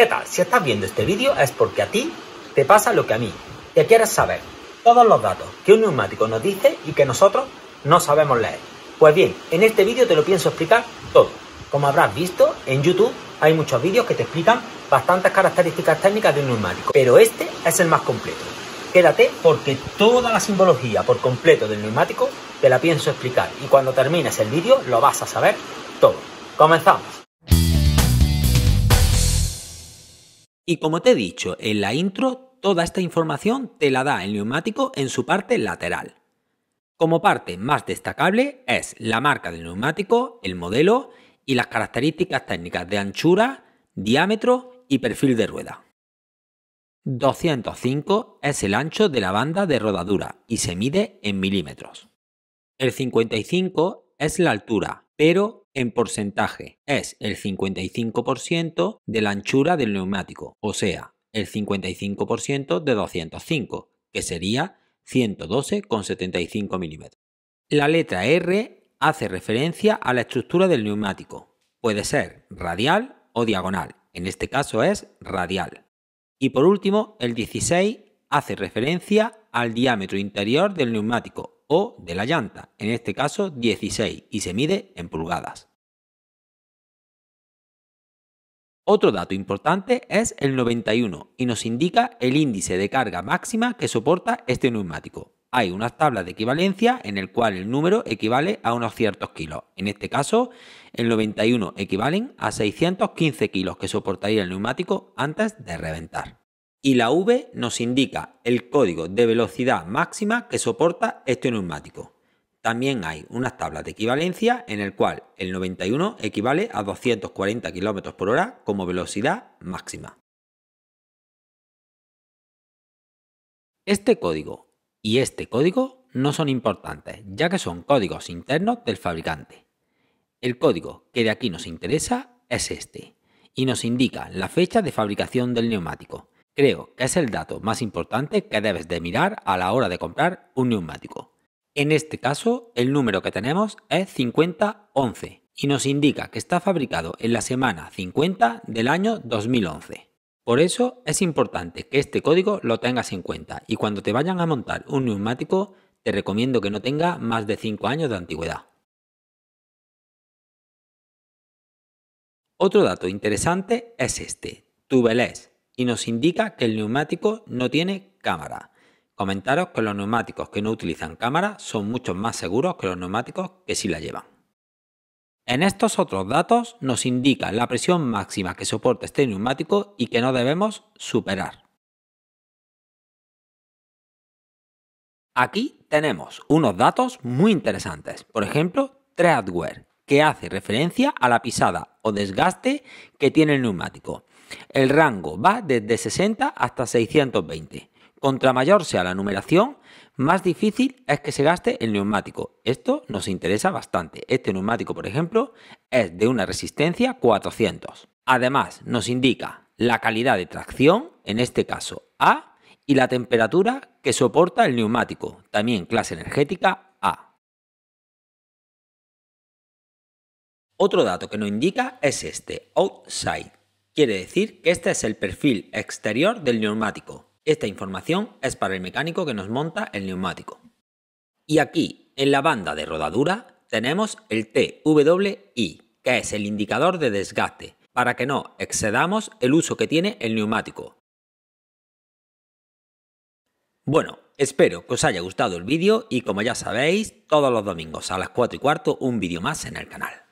¿Qué tal? Si estás viendo este vídeo es porque a ti te pasa lo que a mí, Te quieres saber todos los datos que un neumático nos dice y que nosotros no sabemos leer. Pues bien, en este vídeo te lo pienso explicar todo. Como habrás visto, en YouTube hay muchos vídeos que te explican bastantes características técnicas de un neumático, pero este es el más completo. Quédate porque toda la simbología por completo del neumático te la pienso explicar y cuando termines el vídeo lo vas a saber todo. Comenzamos. Y como te he dicho en la intro, toda esta información te la da el neumático en su parte lateral. Como parte más destacable es la marca del neumático, el modelo y las características técnicas de anchura, diámetro y perfil de rueda. 205 es el ancho de la banda de rodadura y se mide en milímetros. El 55 es la altura, pero en porcentaje es el 55% de la anchura del neumático, o sea, el 55% de 205, que sería 112,75 mm. La letra R hace referencia a la estructura del neumático. Puede ser radial o diagonal, en este caso es radial. Y por último, el 16 hace referencia al diámetro interior del neumático o de la llanta, en este caso 16, y se mide en pulgadas. Otro dato importante es el 91 y nos indica el índice de carga máxima que soporta este neumático. Hay unas tablas de equivalencia en el cual el número equivale a unos ciertos kilos. En este caso, el 91 equivalen a 615 kilos que soportaría el neumático antes de reventar y la V nos indica el código de velocidad máxima que soporta este neumático. También hay unas tablas de equivalencia en el cual el 91 equivale a 240 km por hora como velocidad máxima. Este código y este código no son importantes, ya que son códigos internos del fabricante. El código que de aquí nos interesa es este, y nos indica la fecha de fabricación del neumático, Creo que es el dato más importante que debes de mirar a la hora de comprar un neumático. En este caso, el número que tenemos es 5011 y nos indica que está fabricado en la semana 50 del año 2011. Por eso es importante que este código lo tengas en cuenta y cuando te vayan a montar un neumático te recomiendo que no tenga más de 5 años de antigüedad. Otro dato interesante es este, tu y nos indica que el neumático no tiene cámara. Comentaros que los neumáticos que no utilizan cámara son mucho más seguros que los neumáticos que sí la llevan. En estos otros datos nos indica la presión máxima que soporta este neumático y que no debemos superar. Aquí tenemos unos datos muy interesantes, por ejemplo, Treadwear, que hace referencia a la pisada o desgaste que tiene el neumático. El rango va desde 60 hasta 620. Contra mayor sea la numeración, más difícil es que se gaste el neumático. Esto nos interesa bastante. Este neumático, por ejemplo, es de una resistencia 400. Además, nos indica la calidad de tracción, en este caso A, y la temperatura que soporta el neumático, también clase energética A. Otro dato que nos indica es este, outside Quiere decir que este es el perfil exterior del neumático. Esta información es para el mecánico que nos monta el neumático. Y aquí, en la banda de rodadura, tenemos el TWI, que es el indicador de desgaste, para que no excedamos el uso que tiene el neumático. Bueno, espero que os haya gustado el vídeo y como ya sabéis, todos los domingos a las 4 y cuarto un vídeo más en el canal.